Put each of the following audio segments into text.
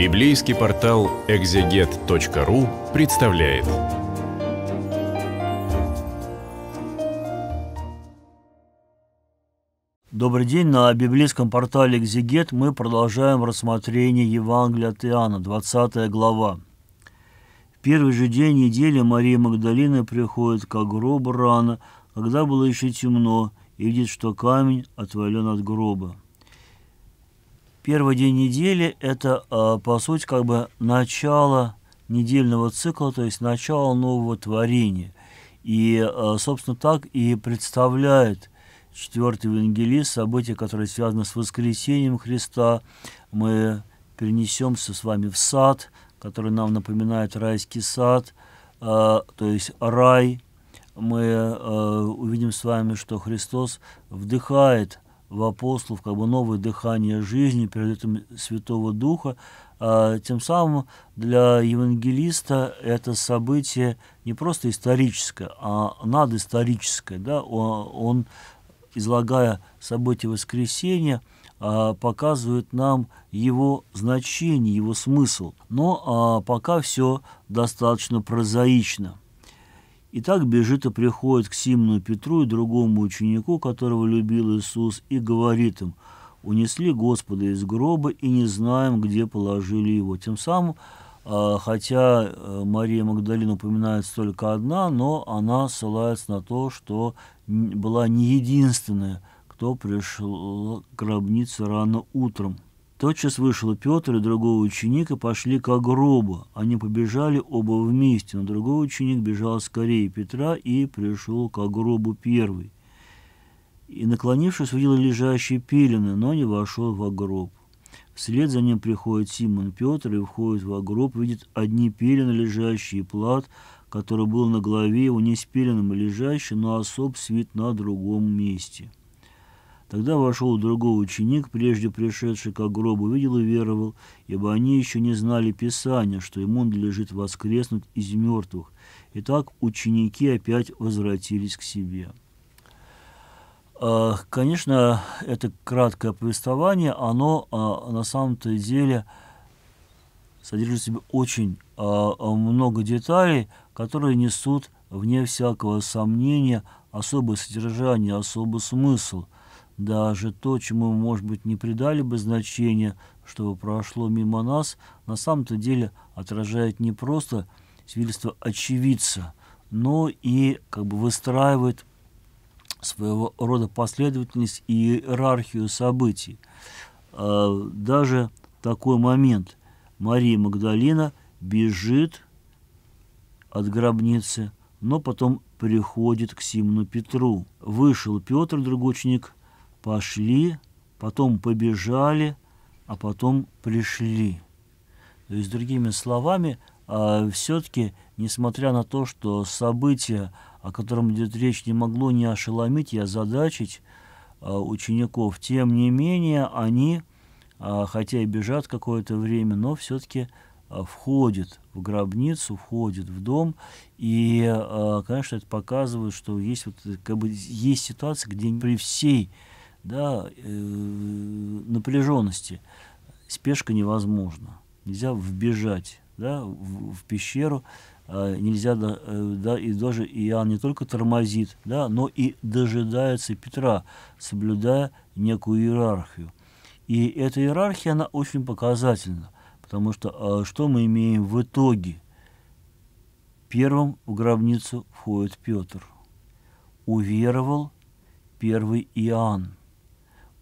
Библейский портал экзегет.ру представляет. Добрый день. На библейском портале «Экзегет» мы продолжаем рассмотрение Евангелия от Иоанна, 20 глава. В первый же день недели Мария Магдалина приходит к гробу рано, когда было еще темно, и видит, что камень отвален от гроба. Первый день недели – это, а, по сути, как бы начало недельного цикла, то есть начало нового творения. И, а, собственно, так и представляет четвертый евангелист события, которые связаны с воскресением Христа. Мы перенесемся с вами в сад, который нам напоминает райский сад, а, то есть рай. Мы увидим с вами, что Христос вдыхает – в апостолов как бы новое дыхание жизни перед этим Святого Духа. А, тем самым для евангелиста это событие не просто историческое, а надисторическое. Да? Он, излагая события воскресения, а, показывает нам его значение, его смысл. Но а, пока все достаточно прозаично. И так и приходит к Симну Петру и другому ученику, которого любил Иисус, и говорит им, «Унесли Господа из гроба и не знаем, где положили его». Тем самым, а, хотя а, Мария Магдалина упоминается только одна, но она ссылается на то, что была не единственная, кто пришел к гробнице рано утром. Тотчас вышел Петр и другого ученика пошли к гробу. Они побежали оба вместе, но другой ученик бежал скорее Петра и пришел к гробу первый. И, наклонившись, увидел лежащие пелены, но не вошел в гроб. Вслед за ним приходит Симон Петр и входит в гроб, видит одни пелены, лежащие плат, который был на голове у неспеленным и лежащий, но особ свит на другом месте. Тогда вошел другой ученик, прежде пришедший к гробу, видел и веровал, ибо они еще не знали Писания, что ему надлежит воскреснуть из мертвых. И так ученики опять возвратились к себе. А, конечно, это краткое повествование, оно а, на самом-то деле содержит в себе очень а, много деталей, которые несут, вне всякого сомнения, особое содержание, особый смысл – даже то, чему, может быть, не придали бы значения, что прошло мимо нас, на самом-то деле отражает не просто свидетельство очевидца, но и как бы выстраивает своего рода последовательность и иерархию событий. А, даже такой момент. Мария Магдалина бежит от гробницы, но потом приходит к Симону Петру. Вышел Петр, другой ученик, пошли, потом побежали, а потом пришли. То есть, другими словами, а, все-таки, несмотря на то, что событие, о котором идет речь, не могло не ошеломить и а озадачить а, учеников, тем не менее они, хотя и бежат какое-то время, но все-таки входит в гробницу, входит в дом, и, конечно, это показывает, что есть, вот, как бы, есть ситуация, где при всей да, э, напряженности. Спешка невозможна. Нельзя вбежать да, в, в пещеру, э, нельзя, да, э, да, и даже Иоанн не только тормозит, да, но и дожидается Петра, соблюдая некую иерархию. И эта иерархия, она очень показательна, потому что э, что мы имеем в итоге? Первым в гробницу входит Петр. Уверовал первый Иоанн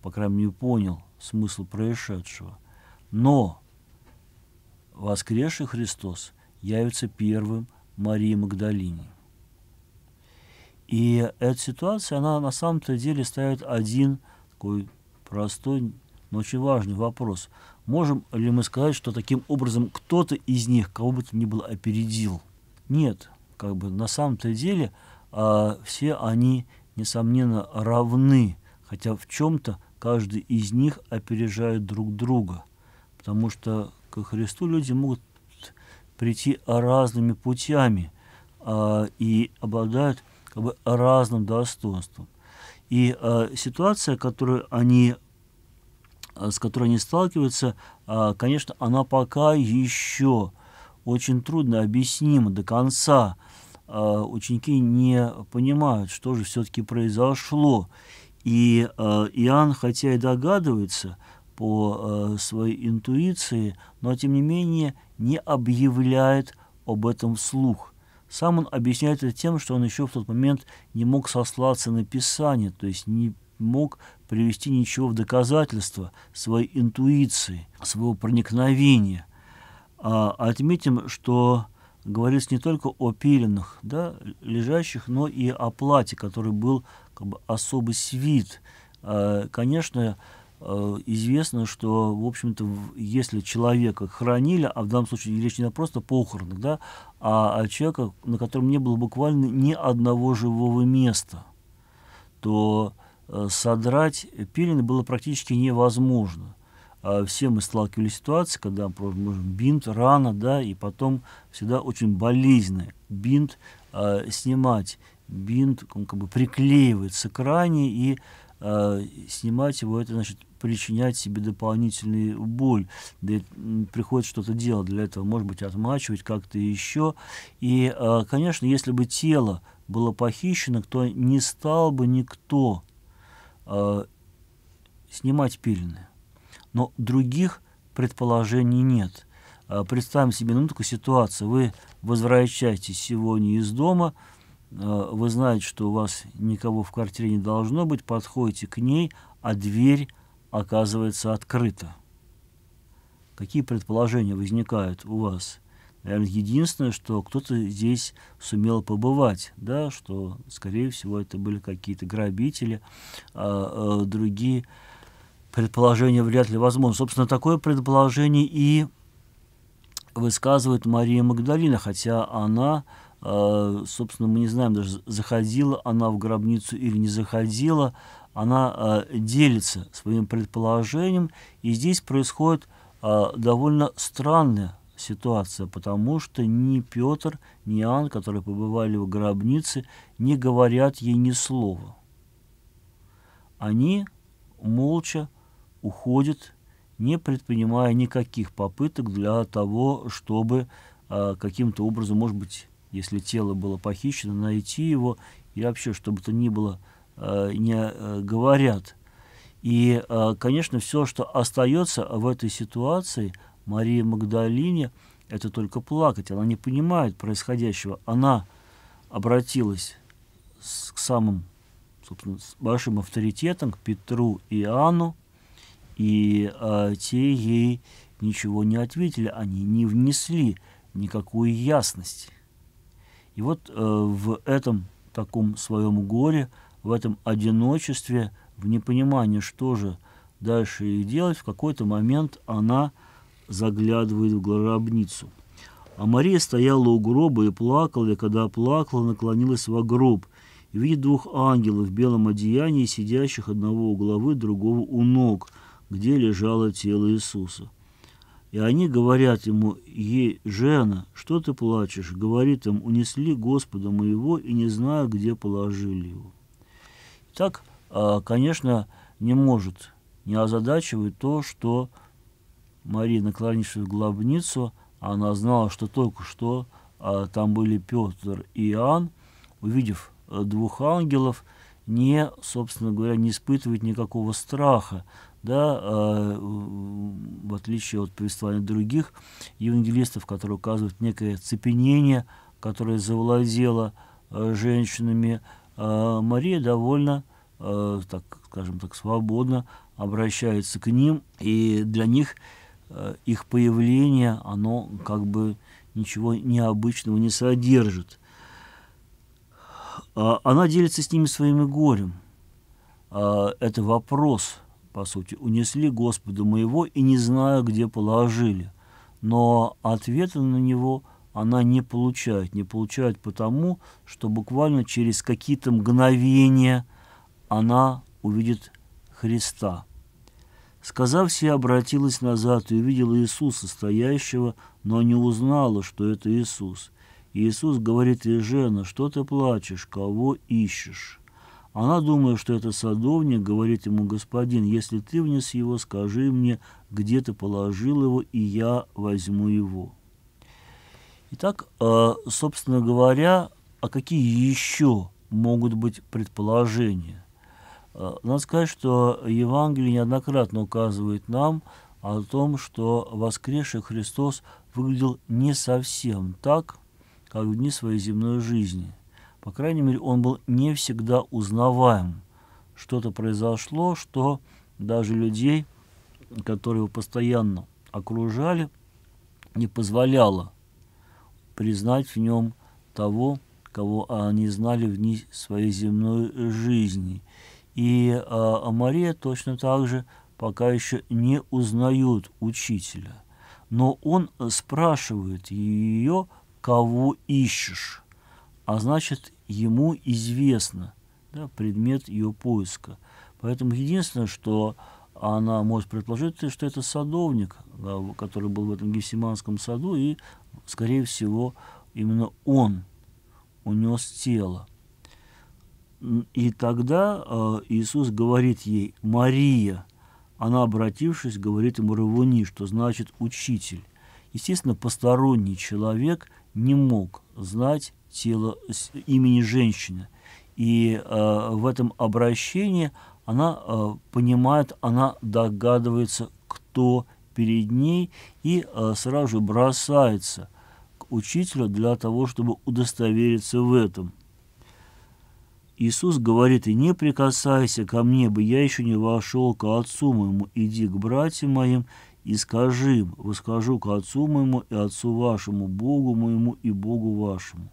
по крайней мере, понял смысл происшедшего. Но воскресший Христос явится первым Марии Магдалине. И эта ситуация, она на самом-то деле ставит один такой простой, но очень важный вопрос. Можем ли мы сказать, что таким образом кто-то из них, кого бы то ни было, опередил? Нет, как бы на самом-то деле а, все они, несомненно, равны, хотя в чем-то каждый из них опережает друг друга, потому что к Христу люди могут прийти разными путями а, и обладают как бы разным достоинством. И а, ситуация, которую они, а, с которой они сталкиваются, а, конечно, она пока еще очень трудно объяснима до конца. А, ученики не понимают, что же все-таки произошло. И э, Иоанн, хотя и догадывается по э, своей интуиции, но тем не менее не объявляет об этом вслух. Сам он объясняет это тем, что он еще в тот момент не мог сослаться на Писание, то есть не мог привести ничего в доказательство своей интуиции, своего проникновения. А, отметим, что говорится не только о пеленах, да, лежащих, но и о плате, который был как бы особый свит. А, конечно, а, известно, что, в общем-то, если человека хранили, а в данном случае речь не просто похоронах, да, а человека, на котором не было буквально ни одного живого места, то э, содрать пелены было практически невозможно. А все мы сталкивались с ситуацией, когда может, бинт рана, да, и потом всегда очень болезненно бинт снимать бинт он как бы приклеивается к ране, и э, снимать его, это значит причинять себе дополнительную боль. Да приходится что-то делать для этого, может быть, отмачивать как-то еще. И, э, конечно, если бы тело было похищено, то не стал бы никто э, снимать пелены. Но других предположений нет. Э, представим себе ну, такую ситуацию. Вы возвращаетесь сегодня из дома – а, вы знаете, что у вас никого в квартире не должно быть, подходите к ней, а дверь оказывается открыта. Какие предположения возникают у вас? Наверное, единственное, что кто-то здесь сумел побывать, да, что, скорее всего, это были какие-то грабители, а, а, другие предположения вряд ли возможны. Собственно, такое предположение и высказывает Мария Магдалина, хотя она а, собственно, мы не знаем даже, заходила она в гробницу или не заходила, она а, делится своим предположением, и здесь происходит а, довольно странная ситуация, потому что ни Петр, ни Иоанн, которые побывали в гробнице, не говорят ей ни слова. Они молча уходят, не предпринимая никаких попыток для того, чтобы каким-то образом, может быть, если тело было похищено, найти его и вообще, чтобы то ни было, э, не э, говорят. И, э, конечно, все, что остается в этой ситуации Марии Магдалине, это только плакать. Она не понимает происходящего. Она обратилась к самым собственно, с большим авторитетам к Петру и Иоанну, и э, те ей ничего не ответили, они не внесли никакой ясности. И вот э, в этом таком своем горе, в этом одиночестве, в непонимании, что же дальше ей делать, в какой-то момент она заглядывает в гробницу. А Мария стояла у гроба и плакала, и когда плакала, наклонилась во гроб и видит двух ангелов в белом одеянии, сидящих одного у головы, другого у ног, где лежало тело Иисуса. И они говорят ему, «Ей, Жена, что ты плачешь?» Говорит им, «Унесли Господа моего, и не знаю, где положили его». Так, а, конечно, не может, не озадачивает то, что Мария, наклонившись в глобницу, она знала, что только что а, там были Петр и Иоанн, увидев э, двух ангелов, не, собственно говоря, не испытывает никакого страха, да, э, в отличие от повествования других евангелистов, которые указывают некое цепенение, которое завладело э, женщинами, э, Мария довольно, э, так скажем так, свободно обращается к ним, и для них э, их появление, оно как бы ничего необычного не содержит. она делится с ними своим горем. это вопрос – по сути, унесли Господа моего и не знаю, где положили. Но ответа на него она не получает. Не получает потому, что буквально через какие-то мгновения она увидит Христа. Сказав себе, обратилась назад и увидела Иисуса, стоящего, но не узнала, что это Иисус. И Иисус говорит ей, «Жена, что ты плачешь, кого ищешь?» Она, думает, что это садовник, говорит ему, «Господин, если ты внес его, скажи мне, где ты положил его, и я возьму его». Итак, э, собственно говоря, а какие еще могут быть предположения? Э, надо сказать, что Евангелие неоднократно указывает нам о том, что воскресший Христос выглядел не совсем так, как в дни своей земной жизни – по крайней мере, он был не всегда узнаваем. Что-то произошло, что даже людей, которые его постоянно окружали, не позволяло признать в нем того, кого они знали в дни своей земной жизни. И а, Мария точно так же пока еще не узнает учителя. Но он э, спрашивает ее, кого ищешь а значит, ему известно да, предмет ее поиска. Поэтому единственное, что она может предположить, что это садовник, да, который был в этом Гефсиманском саду, и, скорее всего, именно он унес тело. И тогда э, Иисус говорит ей, Мария, она, обратившись, говорит ему Равуни, что значит учитель. Естественно, посторонний человек не мог знать тело, имени женщины. И э, в этом обращении она э, понимает, она догадывается, кто перед ней, и э, сразу же бросается к учителю для того, чтобы удостовериться в этом. Иисус говорит, «И не прикасайся ко мне, бы я еще не вошел к отцу моему, иди к братьям моим и скажи им, восхожу к отцу моему и отцу вашему, Богу моему и Богу вашему»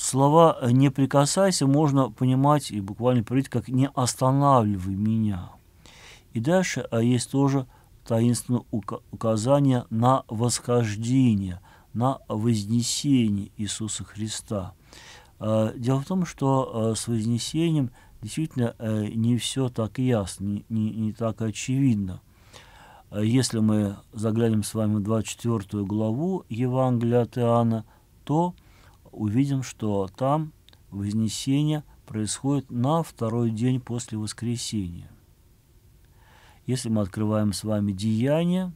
слова «не прикасайся» можно понимать и буквально переводить как «не останавливай меня». И дальше а есть тоже таинственное указание на восхождение, на вознесение Иисуса Христа. А, дело в том, что а, с вознесением действительно э, не все так ясно, не, не, не так очевидно. А если мы заглянем с вами в 24 главу Евангелия от Иоанна, то – увидим, что там Вознесение происходит на второй день после воскресения. Если мы открываем с вами Деяния,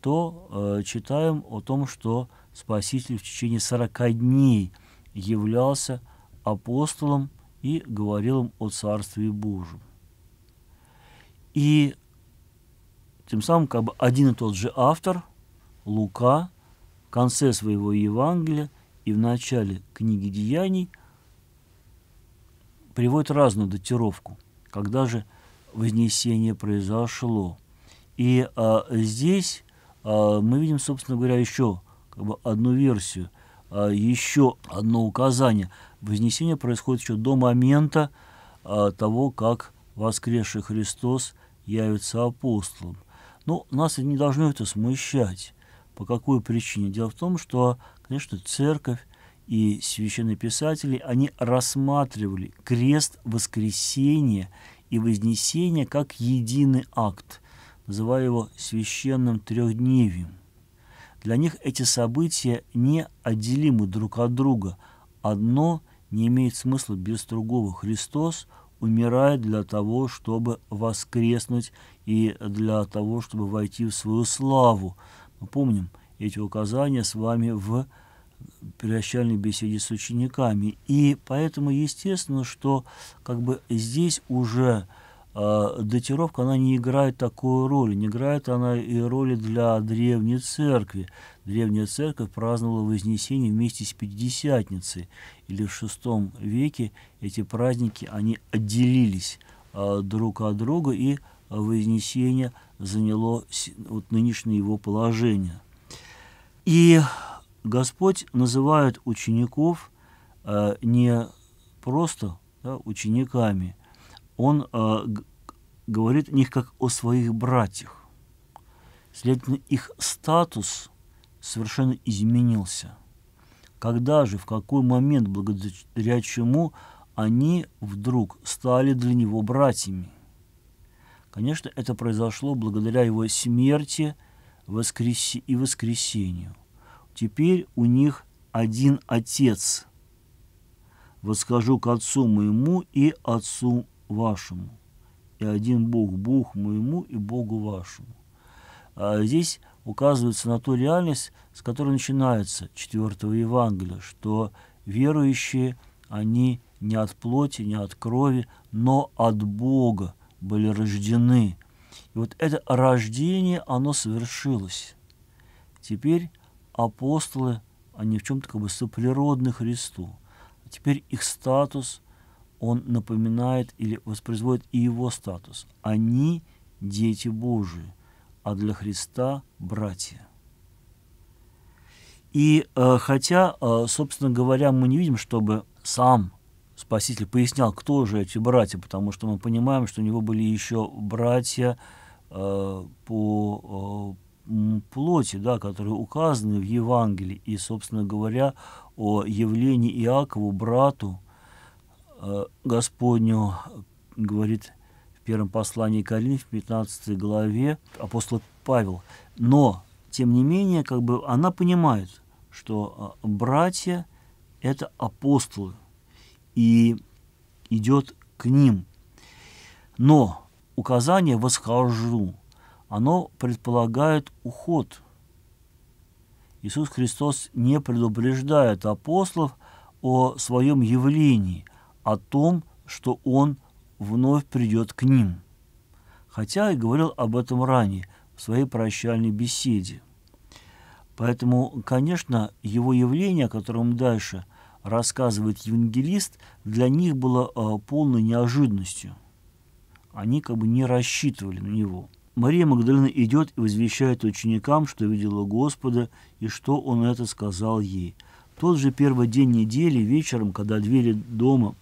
то э, читаем о том, что Спаситель в течение 40 дней являлся апостолом и говорил им о Царстве Божьем. И тем самым как бы один и тот же автор, Лука, в конце своего Евангелия – и в начале книги Деяний приводят разную датировку, когда же вознесение произошло. И а, здесь а, мы видим, собственно говоря, еще как бы одну версию, а, еще одно указание. Вознесение происходит еще до момента а, того, как воскресший Христос явится апостолом. Но ну, нас не должно это смущать. По какой причине? Дело в том, что конечно, церковь и священнописатели, они рассматривали крест, воскресения и вознесения как единый акт, называя его священным трехдневием. Для них эти события неотделимы друг от друга. Одно не имеет смысла без другого. Христос умирает для того, чтобы воскреснуть и для того, чтобы войти в свою славу. Мы помним, эти указания с вами в прощальной беседе с учениками. И поэтому, естественно, что как бы здесь уже э, датировка, она не играет такую роль. Не играет она и роли для Древней Церкви. Древняя Церковь праздновала Вознесение вместе с Пятидесятницей. Или в VI веке эти праздники, они отделились э, друг от друга, и Вознесение заняло вот, нынешнее его положение – и Господь называет учеников э, не просто да, учениками, Он э, говорит о них как о своих братьях. Следовательно, их статус совершенно изменился. Когда же, в какой момент, благодаря чему они вдруг стали для него братьями? Конечно, это произошло благодаря его смерти воскрес... и воскресению. Теперь у них один Отец. Восхожу к Отцу моему и Отцу вашему. И один Бог, Бог моему и Богу вашему. А здесь указывается на ту реальность, с которой начинается 4 Евангелия, что верующие, они не от плоти, не от крови, но от Бога были рождены. И вот это рождение, оно совершилось. Теперь апостолы, они в чем-то как бы соприродны Христу. А теперь их статус, он напоминает или воспроизводит и его статус. Они – дети Божии, а для Христа – братья. И э, хотя, э, собственно говоря, мы не видим, чтобы сам Спаситель пояснял, кто же эти братья, потому что мы понимаем, что у него были еще братья э, по, э, плоти, да, которые указаны в Евангелии, и, собственно говоря, о явлении Иакову, брату э, Господню, говорит в первом послании Корин, в 15 главе апостол Павел. Но, тем не менее, как бы она понимает, что э, братья – это апостолы, и идет к ним. Но указание «восхожу» оно предполагает уход. Иисус Христос не предупреждает апостолов о своем явлении, о том, что Он вновь придет к ним. Хотя и говорил об этом ранее, в своей прощальной беседе. Поэтому, конечно, его явление, о котором дальше рассказывает евангелист, для них было э, полной неожиданностью. Они как бы не рассчитывали на него – Мария Магдалина идет и возвещает ученикам, что видела Господа и что Он это сказал ей. тот же первый день недели вечером, когда двери дома,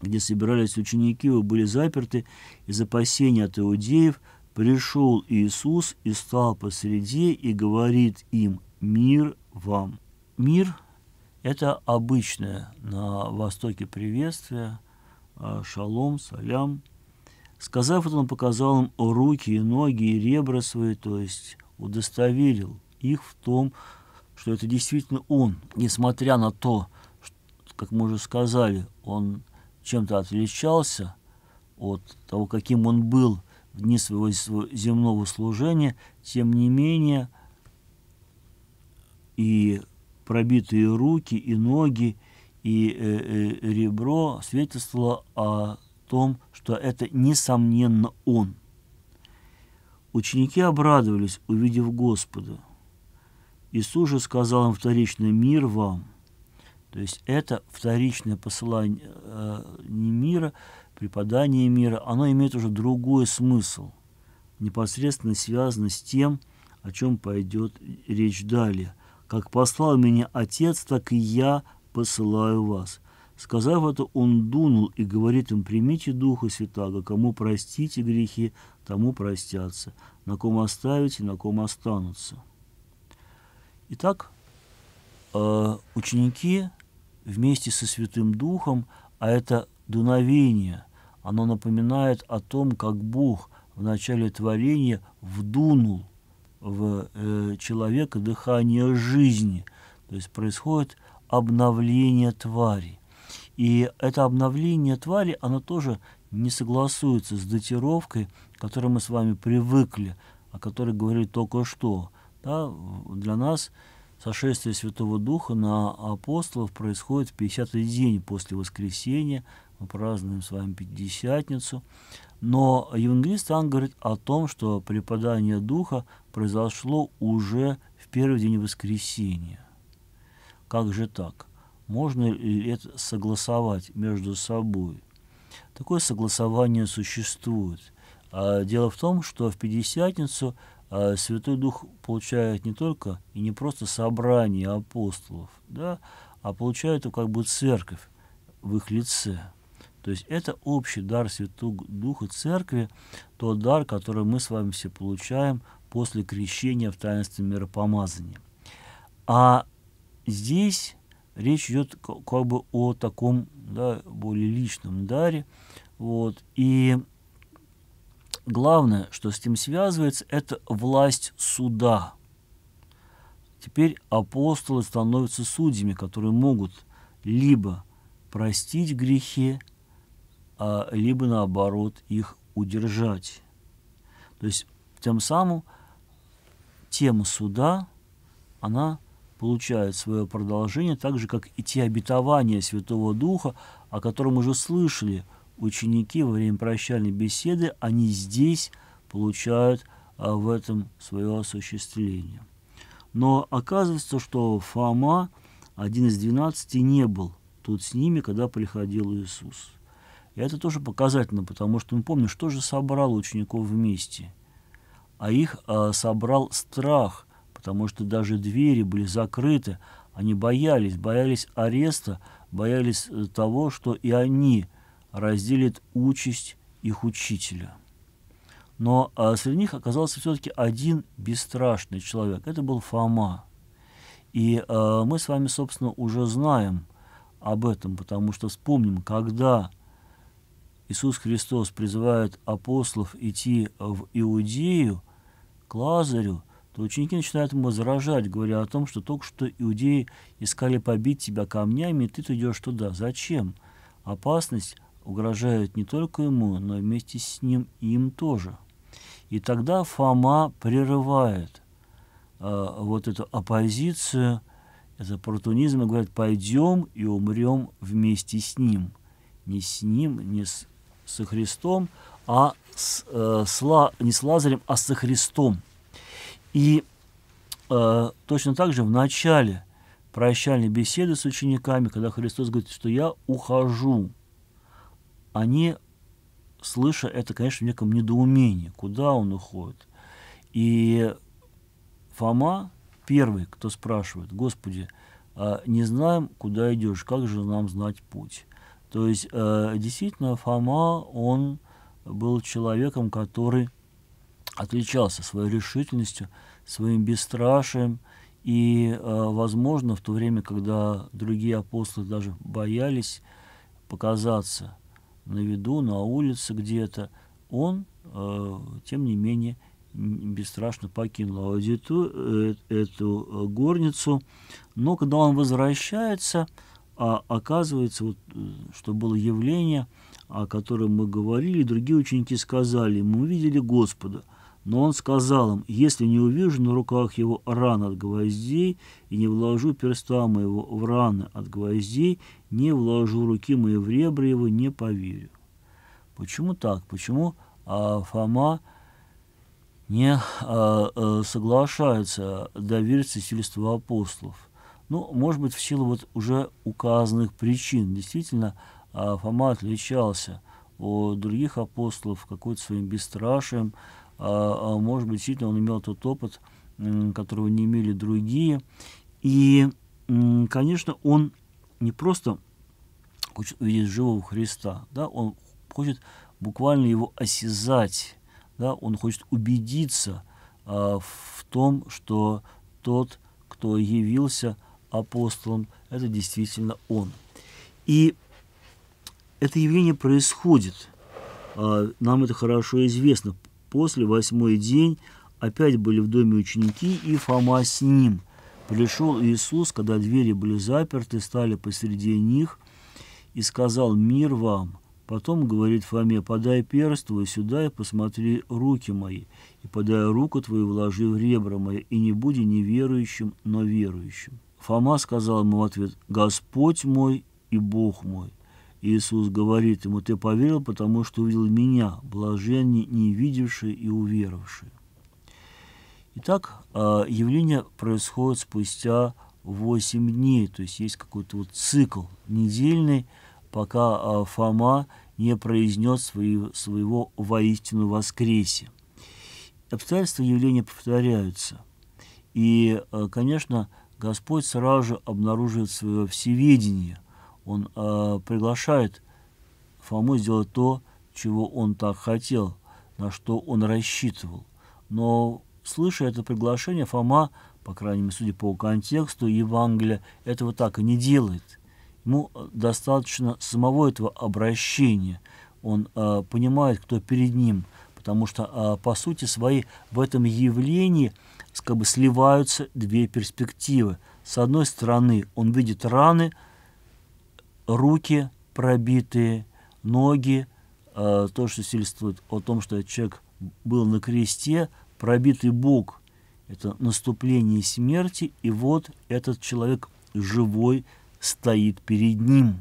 где собирались ученики, были заперты из опасения от иудеев, пришел Иисус и стал посреди и говорит им «Мир вам». Мир – это обычное на Востоке приветствие, а шалом, салям – Сказав это, он показал им руки и ноги и ребра свои, то есть удостоверил их в том, что это действительно он, несмотря на то, что, как мы уже сказали, он чем-то отличался от того, каким он был в дни своего земного служения, тем не менее и пробитые руки, и ноги, и э, э, ребро свидетельствовало о том, что это, несомненно, он. Ученики обрадовались, увидев Господа. Иисус же сказал им вторично «Мир вам». То есть это вторичное послание э, не мира, преподание мира, оно имеет уже другой смысл, непосредственно связано с тем, о чем пойдет речь далее. «Как послал меня Отец, так и я посылаю вас». Сказав это, он дунул и говорит им, примите Духа Святаго, кому простите грехи, тому простятся, на ком оставите, на ком останутся. Итак, э, ученики вместе со Святым Духом, а это дуновение, оно напоминает о том, как Бог в начале творения вдунул в э, человека дыхание жизни, то есть происходит обновление твари. И это обновление твари, оно тоже не согласуется с датировкой, которой мы с вами привыкли, о которой говорили только что. Да, для нас сошествие Святого Духа на апостолов происходит в 50-й день после воскресения. Мы празднуем с вами Пятидесятницу. Но евангелист Иоанн говорит о том, что преподание Духа произошло уже в первый день воскресения. Как же так? Можно ли это согласовать между собой? Такое согласование существует. А дело в том, что в Пятидесятницу а Святой Дух получает не только и не просто собрание апостолов, да, а получает как бы церковь в их лице. То есть это общий дар Святого Духа Церкви, тот дар, который мы с вами все получаем после крещения в таинстве миропомазания. А здесь речь идет как бы о таком да, более личном даре. Вот. И главное, что с этим связывается, это власть суда. Теперь апостолы становятся судьями, которые могут либо простить грехи, а, либо наоборот их удержать. То есть тем самым тема суда, она получают свое продолжение, так же, как и те обетования Святого Духа, о котором уже слышали ученики во время прощальной беседы, они здесь получают а, в этом свое осуществление. Но оказывается, что Фома, один из двенадцати, не был тут с ними, когда приходил Иисус. И это тоже показательно, потому что мы помним, что же собрал учеников вместе. А их а, собрал страх – потому что даже двери были закрыты. Они боялись, боялись ареста, боялись э, того, что и они разделят участь их учителя. Но а, среди них оказался все-таки один бесстрашный человек. Это был Фома. И а, мы с вами, собственно, уже знаем об этом, потому что вспомним, когда Иисус Христос призывает апостолов идти в Иудею, к Лазарю – то ученики начинают ему возражать, говоря о том, что только что иудеи искали побить тебя камнями, и ты идешь туда. Зачем? Опасность угрожает не только ему, но вместе с ним и им тоже. И тогда Фома прерывает э, вот эту оппозицию, это оппортунизм, и говорит, пойдем и умрем вместе с ним. Не с ним, не с, со Христом, а с, э, с, не с Лазарем, а со Христом. И э, точно так же в начале прощальной беседы с учениками, когда Христос говорит, что я ухожу, они, слыша это, конечно, в неком недоумении, куда он уходит. И Фома первый, кто спрашивает, Господи, а не знаем, куда идешь, как же нам знать путь? То есть, э, действительно, Фома, он был человеком, который отличался своей решительностью, своим бесстрашием, и, э, возможно, в то время, когда другие апостолы даже боялись показаться на виду, на улице где-то, он, э, тем не менее, бесстрашно покинул аудиту, э, эту горницу. Но когда он возвращается, а оказывается, вот, что было явление, о котором мы говорили, другие ученики сказали, мы видели Господа – но он сказал им, если не увижу на руках его ран от гвоздей, и не вложу перста моего в раны от гвоздей, не вложу руки мои в ребра его, не поверю. Почему так? Почему а, Фома не а, э, соглашается довериться сильству апостолов? Ну, может быть, в силу вот уже указанных причин. Действительно, а, Фома отличался от других апостолов какой-то своим бесстрашием, а, а, может быть, действительно он имел тот опыт, которого не имели другие. И, конечно, он не просто хочет увидеть живого Христа, да, он хочет буквально его осязать, да, он хочет убедиться а, в том, что тот, кто явился апостолом, это действительно он. И это явление происходит, а, нам это хорошо известно, После восьмой день опять были в доме ученики, и Фома с ним. Пришел Иисус, когда двери были заперты, стали посреди них, и сказал «Мир вам». Потом говорит Фоме, подай перст твой сюда и посмотри руки мои, и подай руку твою вложи в ребра мои, и не буди неверующим, но верующим. Фома сказал ему в ответ, Господь мой и Бог мой. Иисус говорит ему, ты поверил, потому что увидел меня, блаженни не видевший и уверовавший. Итак, а, явление происходит спустя 8 дней, то есть есть какой-то вот цикл недельный, пока а, Фома не произнес своего воистину воскресе. Обстоятельства явления повторяются. И, а, конечно, Господь сразу же обнаруживает свое всеведение он э, приглашает Фому сделать то, чего он так хотел, на что он рассчитывал. Но, слыша это приглашение, Фома, по крайней мере, судя по контексту Евангелия, этого так и не делает. Ему э, достаточно самого этого обращения. Он э, понимает, кто перед ним, потому что, э, по сути своей, в этом явлении как бы сливаются две перспективы. С одной стороны, он видит раны – руки пробитые, ноги, э, то, что свидетельствует о том, что человек был на кресте, пробитый бок, это наступление смерти, и вот этот человек живой стоит перед ним.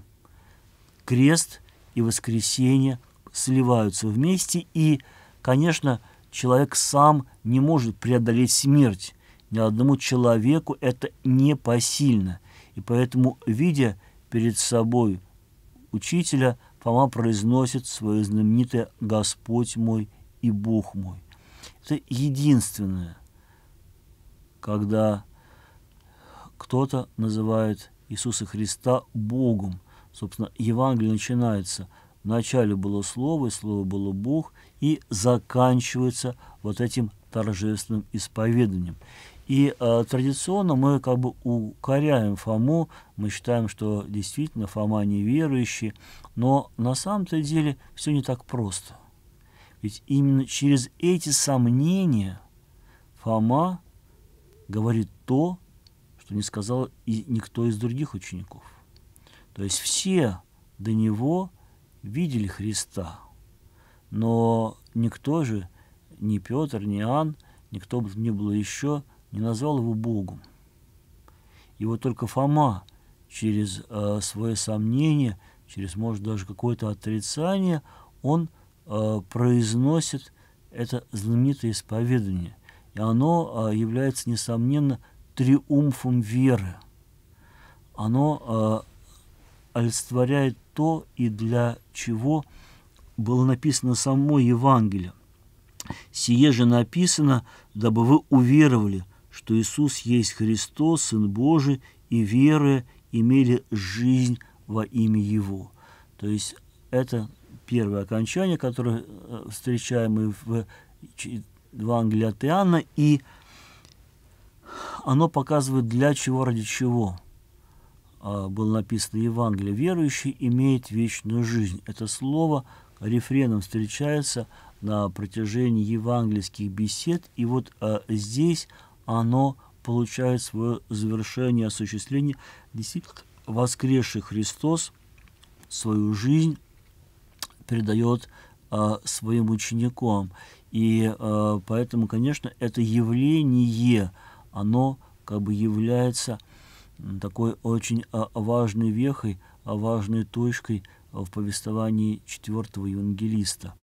Крест и воскресение сливаются вместе, и, конечно, человек сам не может преодолеть смерть. Ни одному человеку это не посильно. И поэтому, видя перед собой учителя, Фома произносит свое знаменитое «Господь мой и Бог мой». Это единственное, когда кто-то называет Иисуса Христа Богом. Собственно, Евангелие начинается «Вначале было Слово, и Слово было Бог», и заканчивается вот этим торжественным исповеданием. И э, традиционно мы как бы укоряем Фому, мы считаем, что действительно Фома неверующий, но на самом-то деле все не так просто. Ведь именно через эти сомнения Фома говорит то, что не сказал и никто из других учеников. То есть все до него видели Христа, но никто же, ни Петр, ни Ан, никто бы не было еще, не назвал его Богом. И вот только Фома через э, свое сомнение, через, может, даже какое-то отрицание, он э, произносит это знаменитое исповедание. И оно э, является, несомненно, триумфом веры. Оно э, олицетворяет то, и для чего было написано само Евангелие. «Сие же написано, дабы вы уверовали, что Иисус есть Христос, Сын Божий, и веры имели жизнь во имя Его. То есть это первое окончание, которое э, встречаем мы в Евангелии от Иоанна, и оно показывает, для чего, ради чего а, было написано Евангелие. «Верующий имеет вечную жизнь». Это слово рефреном встречается на протяжении евангельских бесед, и вот а, здесь оно получает свое завершение, осуществление. Действительно, воскресший Христос свою жизнь передает э, своим ученикам. И э, поэтому, конечно, это явление, оно как бы является такой очень э, важной вехой, важной точкой в повествовании четвертого евангелиста.